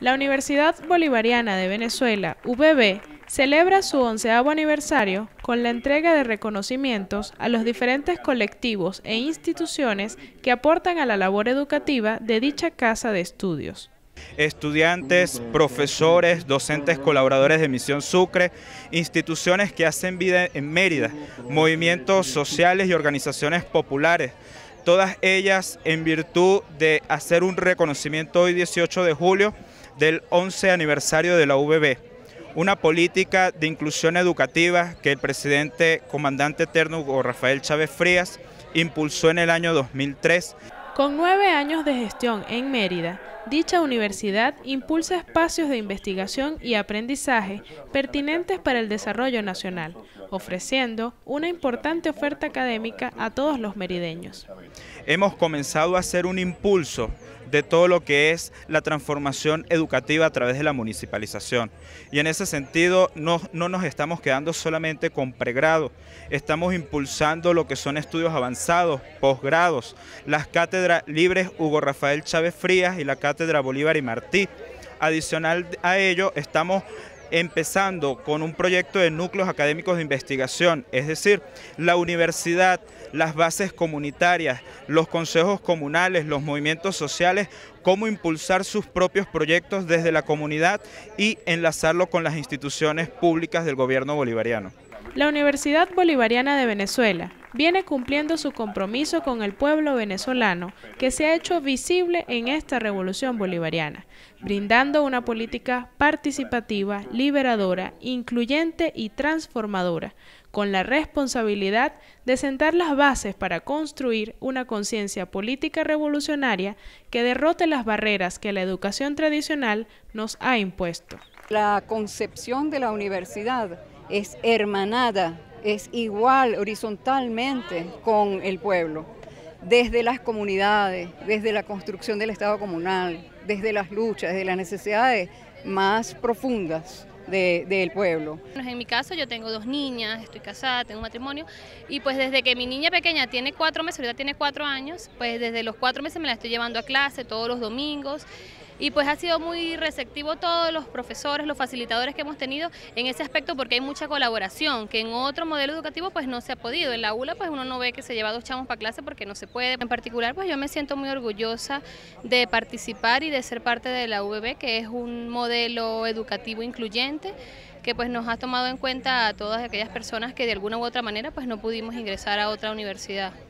La Universidad Bolivariana de Venezuela, UBB, celebra su onceavo aniversario con la entrega de reconocimientos a los diferentes colectivos e instituciones que aportan a la labor educativa de dicha casa de estudios estudiantes, profesores, docentes, colaboradores de Misión Sucre, instituciones que hacen vida en Mérida, movimientos sociales y organizaciones populares, todas ellas en virtud de hacer un reconocimiento hoy 18 de julio del 11 aniversario de la UBB, una política de inclusión educativa que el presidente comandante eterno Rafael Chávez Frías impulsó en el año 2003. Con nueve años de gestión en Mérida, dicha universidad impulsa espacios de investigación y aprendizaje pertinentes para el desarrollo nacional, ofreciendo una importante oferta académica a todos los merideños. Hemos comenzado a hacer un impulso de todo lo que es la transformación educativa a través de la municipalización. Y en ese sentido no, no nos estamos quedando solamente con pregrado, estamos impulsando lo que son estudios avanzados, posgrados, las cátedras libres Hugo Rafael Chávez Frías y la cátedra Bolívar y Martí. Adicional a ello, estamos empezando con un proyecto de núcleos académicos de investigación, es decir, la universidad, las bases comunitarias, los consejos comunales, los movimientos sociales, cómo impulsar sus propios proyectos desde la comunidad y enlazarlo con las instituciones públicas del gobierno bolivariano. La Universidad Bolivariana de Venezuela viene cumpliendo su compromiso con el pueblo venezolano, que se ha hecho visible en esta revolución bolivariana, brindando una política participativa, liberadora, incluyente y transformadora, con la responsabilidad de sentar las bases para construir una conciencia política revolucionaria que derrote las barreras que la educación tradicional nos ha impuesto. La concepción de la universidad es hermanada, es igual horizontalmente con el pueblo, desde las comunidades, desde la construcción del Estado comunal, desde las luchas, desde las necesidades más profundas del pueblo. En mi caso yo tengo dos niñas, estoy casada, tengo un matrimonio y pues desde que mi niña pequeña tiene cuatro meses, ahorita tiene cuatro años, pues desde los cuatro meses me la estoy llevando a clase todos los domingos y pues ha sido muy receptivo todos los profesores, los facilitadores que hemos tenido en ese aspecto porque hay mucha colaboración que en otro modelo educativo pues no se ha podido. En la ULA pues uno no ve que se lleva dos chamos para clase porque no se puede. En particular pues yo me siento muy orgullosa de participar y de ser parte de la UBB que es un modelo educativo incluyente que pues nos ha tomado en cuenta a todas aquellas personas que de alguna u otra manera pues no pudimos ingresar a otra universidad.